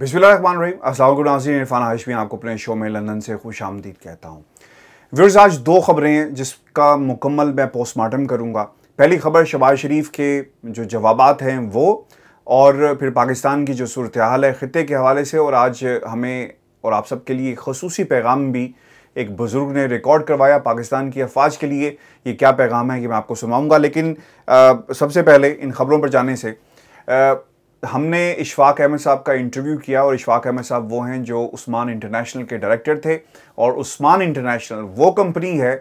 बिस्मिल्लाहमान रहीम अस्सलाम नाजी इरफान हाशमी आपको अपने शो में लंदन से खुश आमदीद कहता हूँ व्यर्स आज दो खबरें हैं जिसका मुकम्मल मैं पोस्टमार्टम करूँगा पहली खबर शबाज शरीफ के जो जवाब हैं वो और फिर पाकिस्तान की जो सूरत हाल है ख़ते के हवाले से और आज हमें और आप सब के लिए खसूस पैगाम भी एक बुज़ुर्ग ने रिकॉर्ड करवाया पाकिस्तान की अफवाज के लिए ये क्या पैगाम है कि मैं आपको सुनाऊँगा लेकिन आ, सबसे पहले इन खबरों पर जाने से आ, हमने इशफाक अहमद साहब का इंटरव्यू किया और इशफाक अहमद साहब वो हैं जो उस्मान इंटरनेशनल के डायरेक्टर थे और उस्मान इंटरनेशनल वो कंपनी है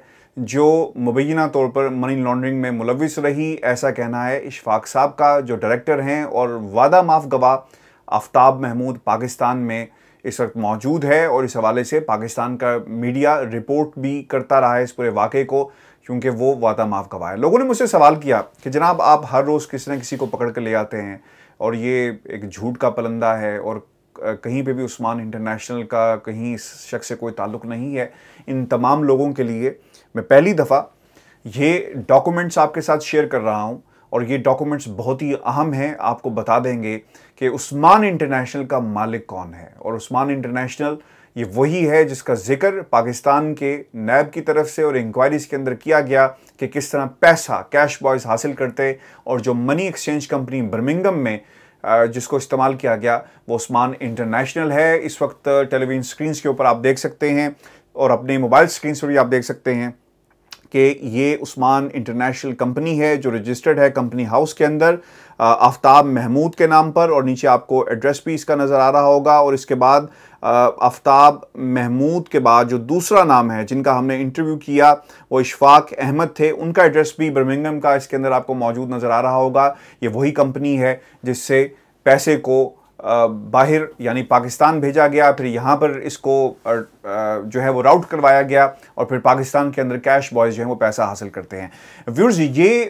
जो मुबैना तौर पर मनी लॉन्ड्रिंग में मुलविस रही ऐसा कहना है इशफाक साहब का जो डायरेक्टर हैं और वादा माफ गवाह आफ्ताब महमूद पाकिस्तान में इस वक्त मौजूद है और इस हवाले से पाकिस्तान का मीडिया रिपोर्ट भी करता रहा है इस पूरे वाक़े को क्योंकि वो वादा माफ गवाह है लोगों ने मुझसे सवाल किया कि जनाब आप हर रोज़ किसी न किसी को पकड़ कर ले आते हैं और ये एक झूठ का पलंदा है और कहीं पे भी उस्मान इंटरनेशनल का कहीं इस शख्स से कोई ताल्लुक नहीं है इन तमाम लोगों के लिए मैं पहली दफ़ा ये डॉक्यूमेंट्स आपके साथ शेयर कर रहा हूँ और ये डॉक्यूमेंट्स बहुत ही अहम हैं आपको बता देंगे कि उस्मान इंटरनेशनल का मालिक कौन है और उस्मान इंटरनेशनल ये वही है जिसका जिक्र पाकिस्तान के नैब की तरफ से और इंक्वायरीज़ के अंदर किया गया कि किस तरह पैसा कैश बॉयज़ हासिल करते और जो मनी एक्सचेंज कंपनी बर्मिंगम में जिसको इस्तेमाल किया गया वो उस्मान इंटरनेशनल है इस वक्त टेलीविज़न स्क्रीन के ऊपर आप देख सकते हैं और अपने मोबाइल स्क्रीन पर भी आप देख सकते हैं कि ये उस्मान इंटरनेशनल कंपनी है जो रजिस्टर्ड है कंपनी हाउस के अंदर आफ्ताब महमूद के नाम पर और नीचे आपको एड्रेस भी इसका नज़र आ रहा होगा और इसके बाद आफ्ताब महमूद के बाद जो दूसरा नाम है जिनका हमने इंटरव्यू किया वो इशफाक अहमद थे उनका एड्रेस भी बर्मिंगम का इसके अंदर आपको मौजूद नज़र आ रहा होगा ये वही कंपनी है जिससे पैसे को बाहर यानी पाकिस्तान भेजा गया फिर यहाँ पर इसको जो है वो राउट करवाया गया और फिर पाकिस्तान के अंदर कैश बॉयज़ जो हैं वो पैसा हासिल करते हैं व्यूर्स ये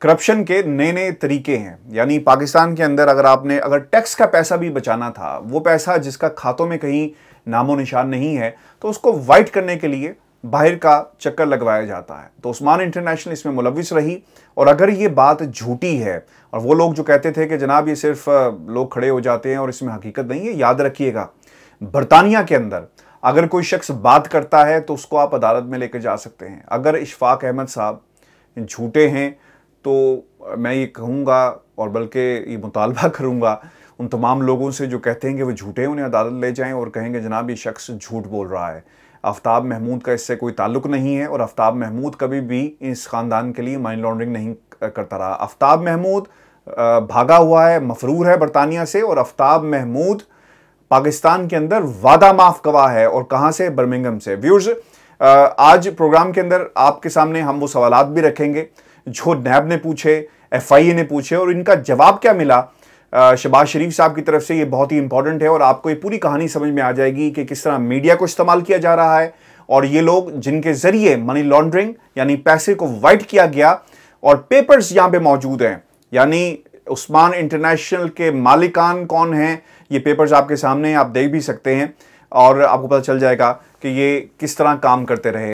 करप्शन के नए नए तरीके हैं यानी पाकिस्तान के अंदर अगर आपने अगर टैक्स का पैसा भी बचाना था वो पैसा जिसका खातों में कहीं नामो निशान नहीं है तो उसको वाइट करने के लिए बाहर का चक्कर लगवाया जाता है तो उस्मान इंटरनेशनल इसमें मुलविस रही और अगर ये बात झूठी है और वो लोग जो कहते थे कि जनाब ये सिर्फ लोग खड़े हो जाते हैं और इसमें हकीकत नहीं है याद रखिएगा बरतानिया के अंदर अगर कोई शख्स बात करता है तो उसको आप अदालत में लेकर जा सकते हैं अगर इशफाक अहमद साहब झूठे हैं तो मैं ये कहूँगा और बल्कि ये मुतालबा करूँगा उन तमाम लोगों से जो कहते हैं कि वो झूठे हैं उन्हें अदालत ले जाएं और कहेंगे जनाब ये शख्स झूठ बोल रहा है आफ्ताब महमूद का इससे कोई ताल्लुक नहीं है और आफ्ताब महमूद कभी भी इस ख़ानदान के लिए मनी लॉन्ड्रिंग नहीं करता रहा आफ्ताब महमूद भागा हुआ है मफरूर है बरतानिया से और आफ्ताब महमूद पाकिस्तान के अंदर वादा माफ गवाह है और कहाँ से बर्मिंगम से व्यूर्स आज प्रोग्राम के अंदर आपके सामने हम वो सवाल भी रखेंगे जो नैब ने पूछे एफ ने पूछे और इनका जवाब क्या मिला शबाज शरीफ साहब की तरफ से ये बहुत ही इंपॉर्टेंट है और आपको ये पूरी कहानी समझ में आ जाएगी कि किस तरह मीडिया को इस्तेमाल किया जा रहा है और ये लोग जिनके ज़रिए मनी लॉन्ड्रिंग यानी पैसे को वाइट किया गया और पेपर्स यहाँ पे मौजूद हैं यानी उस्मान इंटरनेशनल के मालिकान कौन हैं ये पेपर्स आपके सामने आप देख भी सकते हैं और आपको पता चल जाएगा कि ये किस तरह काम करते रहे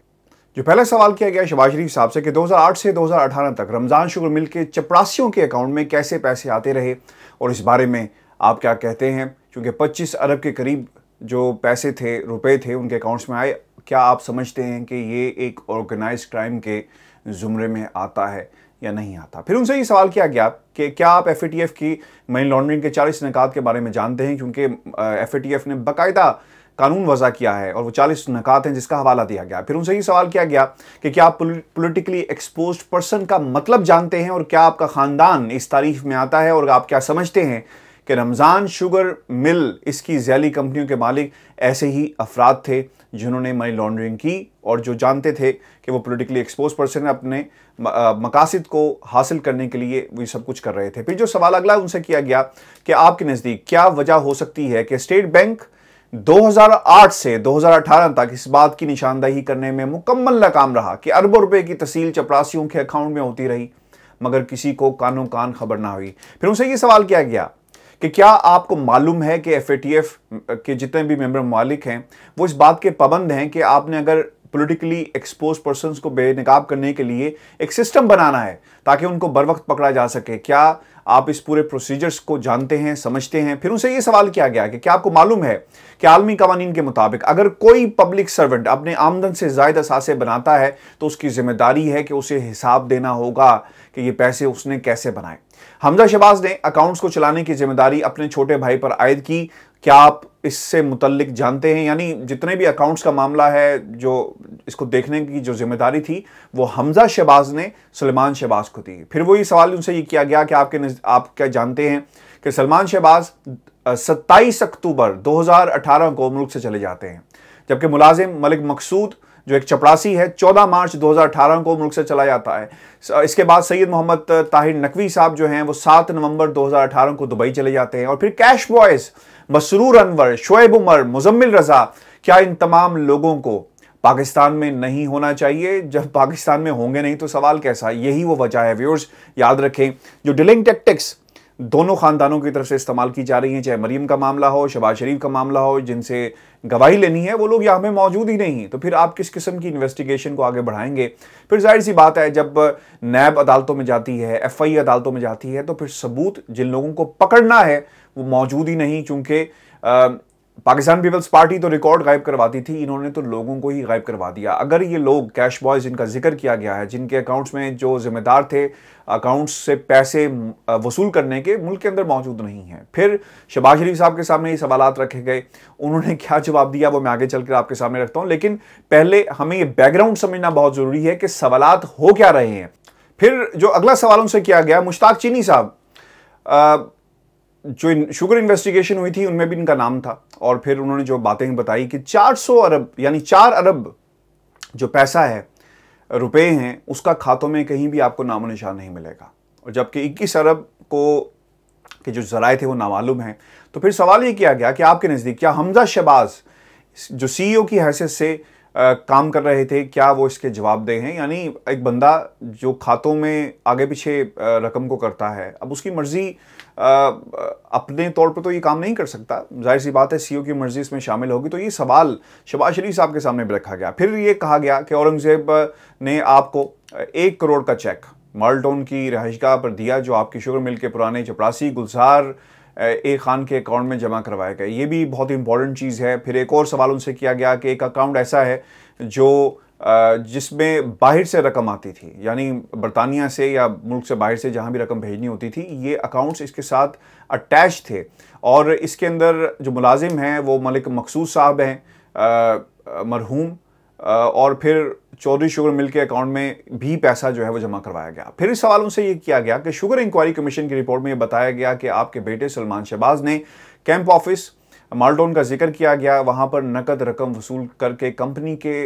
जो पहला सवाल किया गया शबाज शरीफ साहब से कि 2008 से 2018 तक रमज़ान शुगर मिल के चपरासियों के अकाउंट में कैसे पैसे आते रहे और इस बारे में आप क्या कहते हैं क्योंकि 25 अरब के करीब जो पैसे थे रुपए थे उनके अकाउंट्स में आए क्या आप समझते हैं कि ये एक ऑर्गेनाइज क्राइम के जुमरे में आता है या नहीं आता फिर उनसे ये सवाल किया गया कि क्या आप एफ की मनी लॉन्ड्रिंग के चालीस निकात के बारे में जानते हैं क्योंकि एफ ने बाकायदा कानून वजह किया है और वो चालीस नकात हैं जिसका हवाला दिया गया फिर उनसे ये सवाल किया गया कि क्या आप पोलिटिकली एक्सपोज पर्सन का मतलब जानते हैं और क्या आपका ख़ानदान इस तारीफ में आता है और आप क्या समझते हैं कि रमज़ान शुगर मिल इसकी जैली कंपनियों के मालिक ऐसे ही अफराद थे जिन्होंने मनी लॉन्ड्रिंग की और जो जानते थे कि वो पोलिटिकली एक्सपोज पर्सन अपने मकासद को हासिल करने के लिए वो सब कुछ कर रहे थे फिर जो सवाल अगला उनसे किया गया कि आपके नज़दीक क्या वजह हो सकती है कि स्टेट बैंक 2008 से 2018 तक इस बात की निशानदही करने में मुकम्मल नाकाम रहा कि अरबों रुपए की तसील चपरासियों के अकाउंट में होती रही मगर किसी को कानों कान खबर ना हुई फिर उनसे ये सवाल किया गया कि क्या आपको मालूम है कि एफ के जितने भी मेम्बर ममालिक हैं वो इस बात के पाबंद हैं कि आपने अगर पोलिटिकली एक्सपोज पर्सन को बेनकाब करने के लिए एक सिस्टम बनाना है ताकि उनको बर वक्त पकड़ा जा सके क्या आप इस पूरे प्रोसीजर्स को जानते हैं समझते हैं फिर उनसे ये सवाल किया गया कि क्या आपको मालूम है कि आलमी कवानीन के मुताबिक अगर कोई पब्लिक सर्वेंट अपने आमदन से जायद असासे बनाता है तो उसकी जिम्मेदारी है कि उसे हिसाब देना होगा कि ये पैसे उसने कैसे बनाए हमजा शबाज ने अकाउंट्स को चलाने की जिम्मेदारी अपने छोटे भाई पर आयद की क्या आप इससे मुतलिक जानते हैं यानी जितने भी अकाउंट्स का मामला है जो इसको देखने की जो जिम्मेदारी थी वो हमजा शहबाज ने सलमान शहबाज को दी फिर वही सवाल उनसे ये किया गया कि आपके आप क्या जानते हैं कि सलमान शहबाज 27 अक्टूबर 2018 को मुल्क से चले जाते हैं जबकि मुलाजिम मलिक मकसूद जो एक चपरासी है 14 मार्च 2018 को मुल्क से चला जाता है इसके बाद सैयद मोहम्मद ताहिर नकवी साहब जो हैं वो 7 नवंबर 2018 को दुबई चले जाते हैं और फिर कैश बॉयज़ मसरूर अनवर शोएब उमर मुजम्मिल रजा क्या इन तमाम लोगों को पाकिस्तान में नहीं होना चाहिए जब पाकिस्तान में होंगे नहीं तो सवाल कैसा यही वो वजह है व्यूअर्स याद रखें जो डिलिंग टेक्टिक्स दोनों ख़ानदानों की तरफ से इस्तेमाल की जा रही हैं चाहे मरीम का मामला हो शबाज शरीफ का मामला हो जिनसे गवाही लेनी है वो लोग यहाँ पे मौजूद ही नहीं तो फिर आप किस किस्म की इन्वेस्टिगेशन को आगे बढ़ाएंगे फिर जाहिर सी बात है जब नैब अदालतों में जाती है एफ आई अदालतों में जाती है तो फिर सबूत जिन लोगों को पकड़ना है वो मौजूद ही नहीं चूँकि पाकिस्तान पीपल्स पार्टी तो रिकॉर्ड गायब करवाती थी इन्होंने तो लोगों को ही गायब करवा दिया अगर ये लोग कैश बॉयज जिनका जिक्र किया गया है जिनके अकाउंट्स में जो जिम्मेदार थे अकाउंट्स से पैसे वसूल करने के मुल्क के अंदर मौजूद नहीं हैं फिर शबाज शरीफ साहब के सामने ये सवाल रखे गए उन्होंने क्या जवाब दिया वो मैं आगे चल आपके सामने रखता हूँ लेकिन पहले हमें ये बैकग्राउंड समझना बहुत ज़रूरी है कि सवाल हो क्या रहे हैं फिर जो अगला सवाल उनसे किया गया मुश्ताक चीनी साहब जो शुगर इन्वेस्टिगेशन हुई थी उनमें भी इनका नाम था और फिर उन्होंने जो बातें बताई कि 400 अरब यानी 4 अरब जो पैसा है रुपए हैं उसका खातों में कहीं भी आपको नामो निशान नहीं मिलेगा और जबकि इक्कीस अरब को के जो जराए थे वो नामालूम हैं तो फिर सवाल ये किया गया कि आपके नज़दीक क्या हमजा शहबाज जो सी e की हैसियत से काम कर रहे थे क्या वो इसके जवाबदेह हैं यानी एक बंदा जो खातों में आगे पीछे रकम को करता है अब उसकी मर्ज़ी अपने तौर पर तो ये काम नहीं कर सकता जाहिर सी बात है सीईओ की मर्ज़ी इसमें शामिल होगी तो ये सवाल शबाज शरीफ साहब के सामने भी रखा गया फिर ये कहा गया कि औरंगज़ेब ने आपको एक करोड़ का चेक माल्टोन की रहाइशगाह पर दिया जो आपकी शुगर मिल के पुराने चपरासी गुलजार ए खान के अकाउंट में जमा करवाया गया ये भी बहुत इंपॉर्टेंट चीज़ है फिर एक और सवाल उनसे किया गया कि एक अकाउंट ऐसा है जो जिसमें बाहर से रकम आती थी यानी बरतानिया से या मुल्क से बाहर से जहाँ भी रकम भेजनी होती थी ये अकाउंट्स इसके साथ अटैच थे और इसके अंदर जो मुलाजिम हैं वो मलिक मकसूद साहब हैं मरहूम और फिर चौधरी शुगर मिल के अकाउंट में भी पैसा जो है वो जमा करवाया गया फिर इस सवाल उनसे ये किया गया कि शुगर इंक्वायरी कमीशन की रिपोर्ट में ये बताया गया कि आपके बेटे सलमान शहबाज ने कैंप ऑफिस माल्टोन का जिक्र किया गया वहाँ पर नकद रकम वसूल करके कंपनी के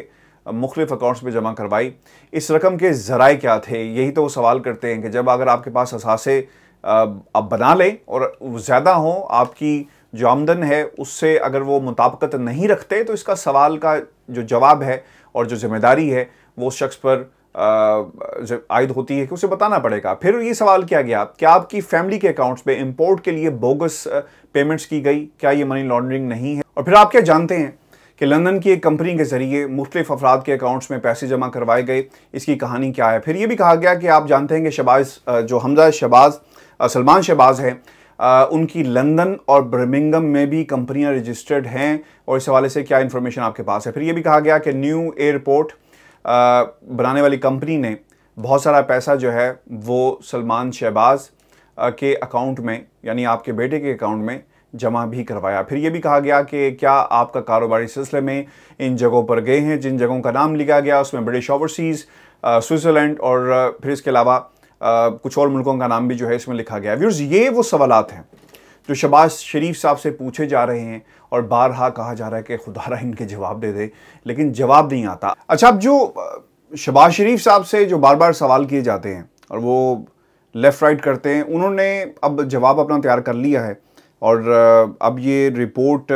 मुख्तफ अकाउंट्स में जमा करवाई इस रकम के ज़राए क्या थे यही तो वो सवाल करते हैं कि जब अगर आपके पास असासे आप बना लें और ज़्यादा हों आपकी जो आमदन है उससे अगर वो मुताबकत नहीं रखते तो इसका सवाल का जो जवाब है और जो जिम्मेदारी है वो उस शख्स पर आयद होती है कि उसे बताना पड़ेगा फिर ये सवाल किया गया कि आपकी फैमिली के अकाउंट्स पे इंपोर्ट के लिए बोगस पेमेंट्स की गई क्या ये मनी लॉन्ड्रिंग नहीं है और फिर आप क्या जानते हैं कि लंदन की एक कंपनी के जरिए मुख्तलिफ अफराद के अकाउंट्स में पैसे जमा करवाए गए इसकी कहानी क्या है फिर ये भी कहा गया कि आप जानते हैं कि शबाज जो हमजा शबाज सलमान शहबाज़ हैं आ, उनकी लंदन और ब्रमिंगम में भी कंपनियां रजिस्टर्ड हैं और इस हवाले से क्या इन्फॉर्मेशन आपके पास है फिर ये भी कहा गया कि न्यू एयरपोर्ट बनाने वाली कंपनी ने बहुत सारा पैसा जो है वो सलमान शहबाज के अकाउंट में यानी आपके बेटे के अकाउंट में जमा भी करवाया फिर ये भी कहा गया कि क्या आपका कारोबारी सिलसिले में इन जगहों पर गए हैं जिन जगहों का नाम लिखा गया उसमें ब्रिटिश ओवरसीज़ स्विट्ज़रलैंड और फिर इसके अलावा कुछ और मुल्कों का नाम भी जो है इसमें लिखा गया व्यूर्स ये वो सवालत हैं जो शबाज शरीफ साहब से पूछे जा रहे हैं और बारहा कहा जा रहा है कि खुदारा इनके जवाब दे दे लेकिन जवाब नहीं आता अच्छा अब जो शबाज शरीफ साहब से जो बार बार सवाल किए जाते हैं और वो लेफ़्ट राइट करते हैं उन्होंने अब जवाब अपना तैयार कर लिया है और अब ये रिपोर्ट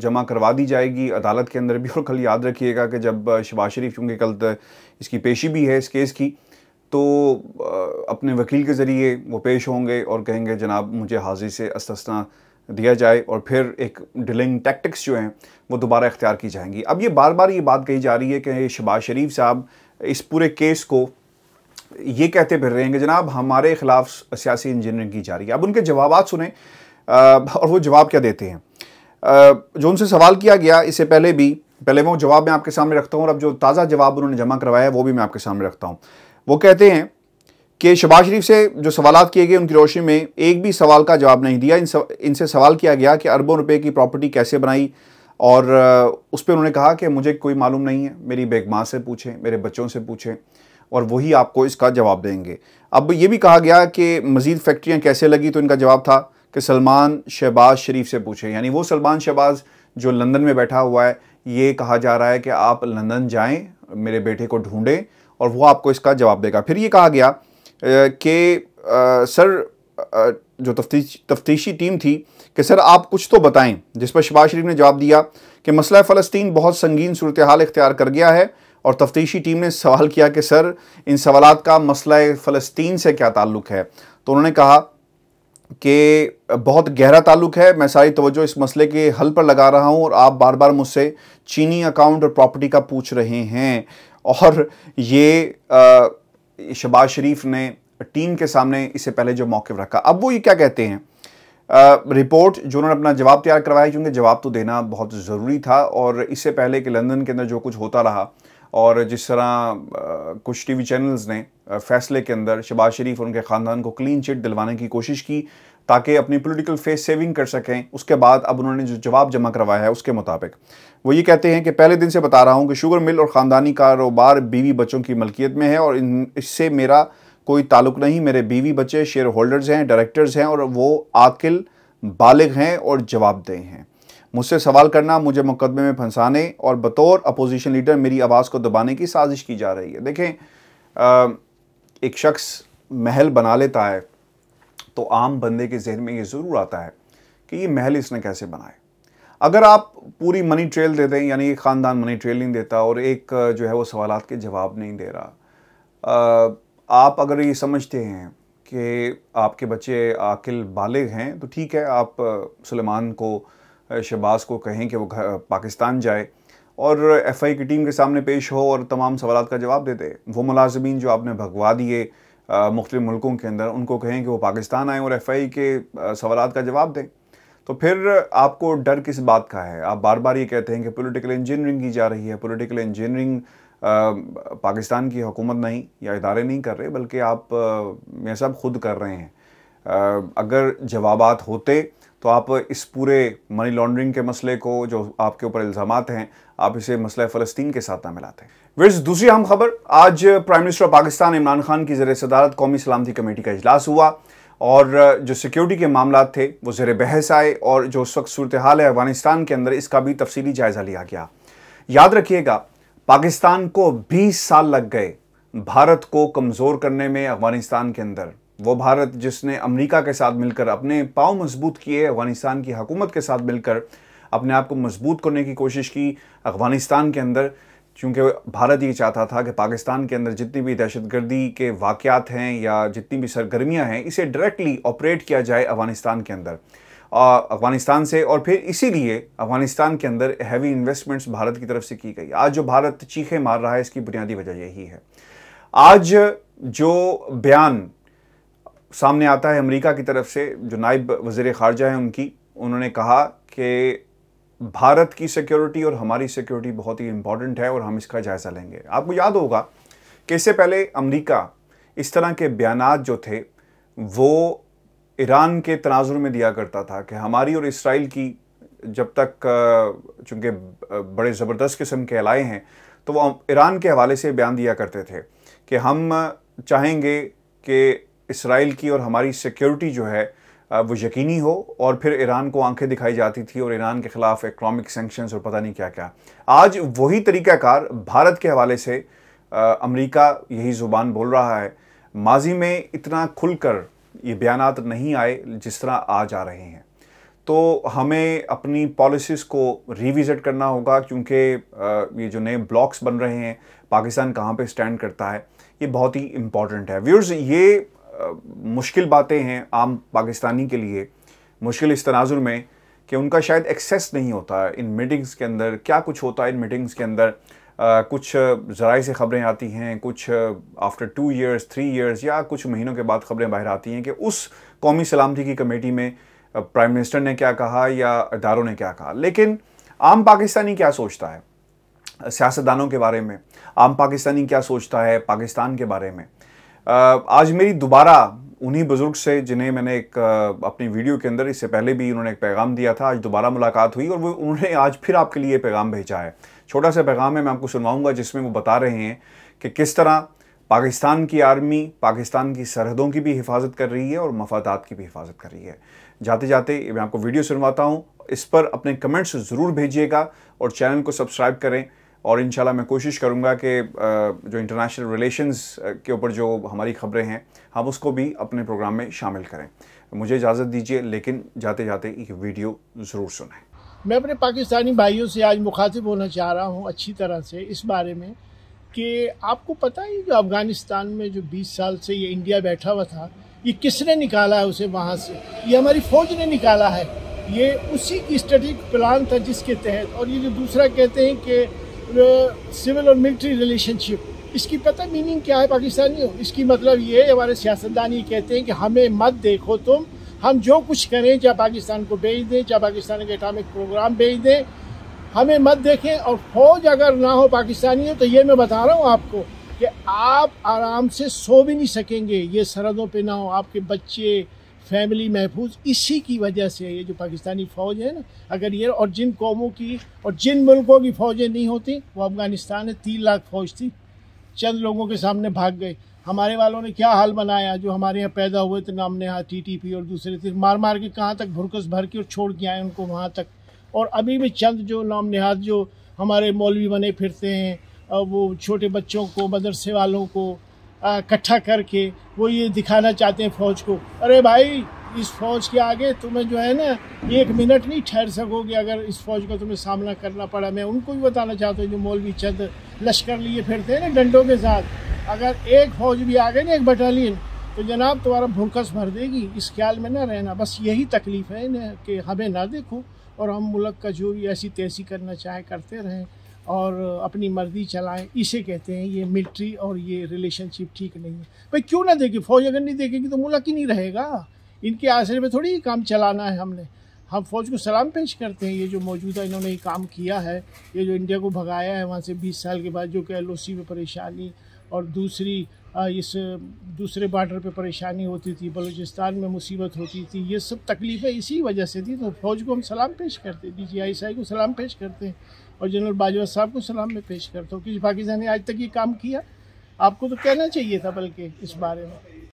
जमा करवा दी जाएगी अदालत के अंदर भी और कल याद रखिएगा कि जब शबाज शरीफ चूँकि कल इसकी पेशी भी है इस केस की तो अपने वकील के ज़रिए वो पेश होंगे और कहेंगे जनाब मुझे हाजिर से अस्तना दिया जाए और फिर एक डिलिंग टैक्टिक्स जो हैं वो दोबारा इख्तियार की जाएंगी अब ये बार बार ये बात कही जा रही है कि शबाज शरीफ साहब इस पूरे केस को ये कहते फिर रहे हैं कि जनाब हमारे ख़िलाफ़ सियासी इंजीनियरिंग की जा रही है अब उनके जवाब सुने और वो जवाब क्या देते हैं जो उनसे सवाल किया गया इससे पहले भी पहले वो जवाब मैं आपके सामने रखता हूँ और अब जो ताज़ा जवाब उन्होंने जमा करवाया है वो भी मैं आपके सामने रखता हूँ वो कहते हैं कि शबाज शरीफ से जो सवाल किए गए उनकी रोशनी में एक भी सवाल का जवाब नहीं दिया इन इनसे सवाल किया गया कि अरबों रुपए की प्रॉपर्टी कैसे बनाई और उस पर उन्होंने कहा कि मुझे कोई मालूम नहीं है मेरी बेग माँ से पूछें मेरे बच्चों से पूछें और वही आपको इसका जवाब देंगे अब ये भी कहा गया कि मज़ीद फैक्ट्रियाँ कैसे लगी तो इनका जवाब था कि सलमान शहबाज शरीफ से पूछें यानी वो सलमान शहबाज जो लंदन में बैठा हुआ है ये कहा जा रहा है कि आप लंदन जाएँ मेरे बेटे को ढूंढें और वो आपको इसका जवाब देगा फिर ये कहा गया कि सर जो तफ्तीश तफ्तीशी टीम थी कि सर आप कुछ तो बताएं जिस पर शबाज शरीफ ने जवाब दिया कि मसला फ़लस्तीन बहुत संगीन सूरत हाल इख्तियार कर गया है और तफ्तीशी टीम ने सवाल किया कि सर इन सवाल का मसला फ़लस्तीन से क्या ताल्लुक़ है तो उन्होंने कहा कि बहुत गहरा ताल्लुक है मैं सारी तवज्जो इस मसले के हल पर लगा रहा हूँ और आप बार बार मुझसे चीनी अकाउंट और प्रॉपर्टी का पूछ रहे हैं और ये शबाज शरीफ ने टीम के सामने इससे पहले जो मौके रखा अब वो ये क्या कहते हैं आ, रिपोर्ट जो उन्होंने अपना जवाब तैयार करवाया क्योंकि जवाब तो देना बहुत ज़रूरी था और इससे पहले कि लंदन के अंदर जो कुछ होता रहा और जिस तरह कुछ टीवी चैनल्स ने फैसले के अंदर शबाज शरीफ और उनके ख़ानदान को क्लीन चिट दिलवाने की कोशिश की ताकि अपनी पॉलिटिकल फेस सेविंग कर सकें उसके बाद अब उन्होंने जो जवाब जमा करवाया है उसके मुताबिक वो ये कहते हैं कि पहले दिन से बता रहा हूँ कि शुगर मिल और ख़ानदानी कारोबार बीवी बच्चों की मलकियत में है और इन इससे मेरा कोई ताल्लुक नहीं मेरे बीवी बच्चे शेयर होल्डर्स हैं डायरेक्टर्स हैं और वो आकिल बालग हैं और जवाबदेह हैं मुझसे सवाल करना मुझे मुकदमे में फंसाने और बतौर अपोजिशन लीडर मेरी आवाज़ को दबाने की साजिश की जा रही है देखें आ, एक शख्स महल बना लेता है तो आम बंदे के जहन में ये ज़रूर आता है कि ये महल इसने कैसे बनाए अगर आप पूरी मनी ट्रेल दे दें यानी ये ख़ानदान मनी ट्रेल नहीं देता और एक जो है वो सवाल के जवाब नहीं दे रहा आप अगर ये समझते हैं कि आपके बच्चे आकिल बालग हैं तो ठीक है आप सुलेमान को शहबाज को कहें कि वो घर पाकिस्तान जाए और एफ आई की टीम के सामने पेश हो और तमाम सवाल का जवाब दे दे वो मुलाजमीन जो आपने भगवा दिए मुख्तु मुल्कों के अंदर उनको कहें कि वो पाकिस्तान आएँ और एफ़ आई के सवाल का जवाब दें तो फिर आपको डर किस बात का है आप बार बार ये कहते हैं कि पोलिटिकल इंजीनियरिंग की जा रही है पोलिटिकल इंजीनियरिंग पाकिस्तान की हुकूमत नहीं या इदारे नहीं कर रहे बल्कि आप यह सब खुद कर रहे हैं अगर जवाब होते तो आप इस पूरे मनी लॉन्ड्रिंग के मसले को जो आपके ऊपर इल्ज़ाम हैं आप इसे मसला फ़लस्तीन के साथ ना मिलाते हैं वर्ष दूसरी अहम खबर आज प्राइम मिनिस्टर पाकिस्तान इमरान खान की जर सदारत कौमी सलामती कमेटी का अजलास हुआ और जो सिक्योरिटी के मामला थे वो ज़र बहस आए और जो उस वक्त सूरत हाल है अफगानिस्तान के अंदर इसका भी तफसीली जायज़ा लिया गया याद रखिएगा पाकिस्तान को 20 साल लग गए भारत को कमज़ोर करने में अफगानिस्तान के अंदर वो भारत जिसने अमरीका के साथ मिलकर अपने पाँव मजबूत किए अफगानिस्तान की हकूमत के साथ मिलकर अपने आप को मजबूत करने की कोशिश की अफगानिस्तान के अंदर चूँकि भारत ये चाहता था कि पाकिस्तान के अंदर जितनी भी दहशतगर्दी के वाक़ात हैं या जितनी भी सरगर्मियाँ हैं इसे डायरेक्टली ऑपरेट किया जाए अफ़गानिस्तान के अंदर अफ़गानिस्तान से और फिर इसीलिए अफ़गानिस्तान के अंदर हैवी इन्वेस्टमेंट्स भारत की तरफ से की गई आज जो भारत चीखे मार रहा है इसकी बुनियादी वजह यही है आज जो बयान सामने आता है अमेरिका की तरफ से जो नायब वज़र ख़ारजा हैं उनकी उन्होंने कहा कि भारत की सिक्योरिटी और हमारी सिक्योरिटी बहुत ही इंपॉर्टेंट है और हम इसका जायज़ा लेंगे आपको याद होगा कि इससे पहले अमरीका इस तरह के बयान जो थे वो ईरान के तनाजुर में दिया करता था कि हमारी और इसराइल की जब तक चूँकि बड़े ज़बरदस्त किस्म के अलाए हैं तो वो ईरान के हवाले से बयान दिया करते थे कि हम चाहेंगे कि इसराइल की और हमारी सिक्योरिटी जो है वो यकीनी हो और फिर ईरान को आंखें दिखाई जाती थी और ईरान के ख़िलाफ़ इकोनॉमिक सेंक्शंस और पता नहीं क्या क्या आज वही तरीक़ाकार भारत के हवाले से अमेरिका यही ज़ुबान बोल रहा है माजी में इतना खुलकर ये बयान नहीं आए जिस तरह आज आ रहे हैं तो हमें अपनी पॉलिसीज़ को रिविज़िट करना होगा क्योंकि ये जो नए ब्लॉक्स बन रहे हैं पाकिस्तान कहाँ पे स्टैंड करता है ये बहुत ही इम्पॉर्टेंट है व्यूर्स ये मुश्किल बातें हैं आम पाकिस्तानी के लिए मुश्किल इस तनाजुर में कि उनका शायद एक्सेस नहीं होता इन मीटिंग्स के अंदर क्या कुछ होता है इन मीटिंग्स के अंदर आ, कुछ ज़राए से ख़बरें आती हैं कुछ after two years three years या कुछ महीनों के बाद ख़बरें बाहर आती हैं कि उस कौमी सलामती की कमेटी में प्राइम मिनिस्टर ने क्या कहा या इदारों ने क्या कहा लेकिन आम पाकिस्तानी क्या सोचता है सियासतदानों के बारे में आम पाकिस्तानी क्या सोचता है पाकिस्तान के बारे में आज मेरी दोबारा उन्हीं बुज़ुर्ग से जिन्हें मैंने एक अपनी वीडियो के अंदर इससे पहले भी उन्होंने एक पैगाम दिया था आज दोबारा मुलाकात हुई और वो उन्होंने आज फिर आपके लिए पैगाम भेजा है छोटा सा पैगाम है मैं आपको सुनवाऊंगा जिसमें वो बता रहे हैं कि किस तरह पाकिस्तान की आर्मी पाकिस्तान की सरहदों की भी हिफाजत कर रही है और मफादात की भी हिफाजत कर रही है जाते जाते मैं आपको वीडियो सुनवाता हूँ इस पर अपने कमेंट्स ज़रूर भेजिएगा और चैनल को सब्सक्राइब करें और इन मैं कोशिश करूँगा कि जो इंटरनेशनल रिलेशंस के ऊपर जो हमारी खबरें हैं हम उसको भी अपने प्रोग्राम में शामिल करें मुझे इजाज़त दीजिए लेकिन जाते जाते एक वीडियो ज़रूर सुने मैं अपने पाकिस्तानी भाइयों से आज मुखातिब होना चाह रहा हूँ अच्छी तरह से इस बारे में कि आपको पता है जो अफ़गानिस्तान में जो बीस साल से ये इंडिया बैठा हुआ था ये किसने निकाला है उसे वहाँ से ये हमारी फ़ौज ने निकाला है ये उसी की स्ट्रेटिक प्लान था जिसके तहत और ये जो दूसरा कहते हैं कि सिविल और मिलिट्री रिलेशनशिप इसकी पता मीनिंग क्या है पाकिस्तानियों इसकी मतलब ये है हमारे सियासतदान ये कहते हैं कि हमें मत देखो तुम हम जो कुछ करें चाहे पाकिस्तान को भेज दें चाहे पाकिस्तान के एटॉमिक प्रोग्राम भेज दें हमें मत देखें और फौज अगर ना हो पाकिस्तानी हो तो ये मैं बता रहा हूँ आपको कि आप आराम से सो भी नहीं सकेंगे ये सरहदों पे ना हो आपके बच्चे फैमिली महफूज इसी की वजह से ये जो पाकिस्तानी फ़ौज है ना अगर ये और जिन कौमों की और जिन मुल्कों की फ़ौजें नहीं होती वो अफ़गानिस्तान है तीन लाख फ़ौज थी चंद लोगों के सामने भाग गए हमारे वालों ने क्या हाल बनाया जो हमारे यहाँ पैदा हुए थे नाम ने यहाँ टी टी पी और दूसरे थे मार मार के कहाँ तक भुरकस भर के और छोड़ के आए उनको वहाँ तक और अभी भी चंद जो नाम नहाद जो हमारे मौलवी बने फिरते हैं वो छोटे बच्चों को मदरसे वालों को इकट्ठा करके वो ये दिखाना चाहते हैं फौज को अरे भाई इस फौज के आगे तुम्हें जो है ना एक मिनट नहीं ठहर सकोगे अगर इस फौज का तुम्हें सामना करना पड़ा मैं उनको भी बताना चाहता हूँ जो मौलवी चंद लश्कर लिए फिरते हैं ना डंडों के साथ अगर एक फौज भी आ गई ना एक बटालियन तो जनाब तुम्हारा भूखस भर देगी इस ख्याल में ना रहना बस यही तकलीफ़ है ना कि हमें ना देखो और हम मुल्क का जो भी ऐसी तैसी करना चाहे करते रहें और अपनी मर्जी चलाएं इसे कहते हैं ये मिलिट्री और ये रिलेशनशिप ठीक नहीं है भाई क्यों ना देखे फौज अगर नहीं देखेगी तो मुल्क ही नहीं रहेगा इनके आश्रय में थोड़ी काम चलाना है हमने हम फौज को सलाम पेश करते हैं ये जो मौजूदा इन्होंने ये काम किया है ये जो इंडिया को भगाया है वहाँ से 20 साल के बाद जो कि एल में परेशानी और दूसरी इस दूसरे बॉर्डर पे परेशानी होती थी बलूचिस्तान में मुसीबत होती थी ये सब तकलीफ़ें इसी वजह से थी तो फौज को हम सलाम पेश करते डी जी आई को सलाम पेश करते हैं और जनरल बाजवा साहब को सलाम में पेश करता हूँ कि पाकिस्तान ने आज तक ये काम किया आपको तो कहना चाहिए था बल्कि इस बारे में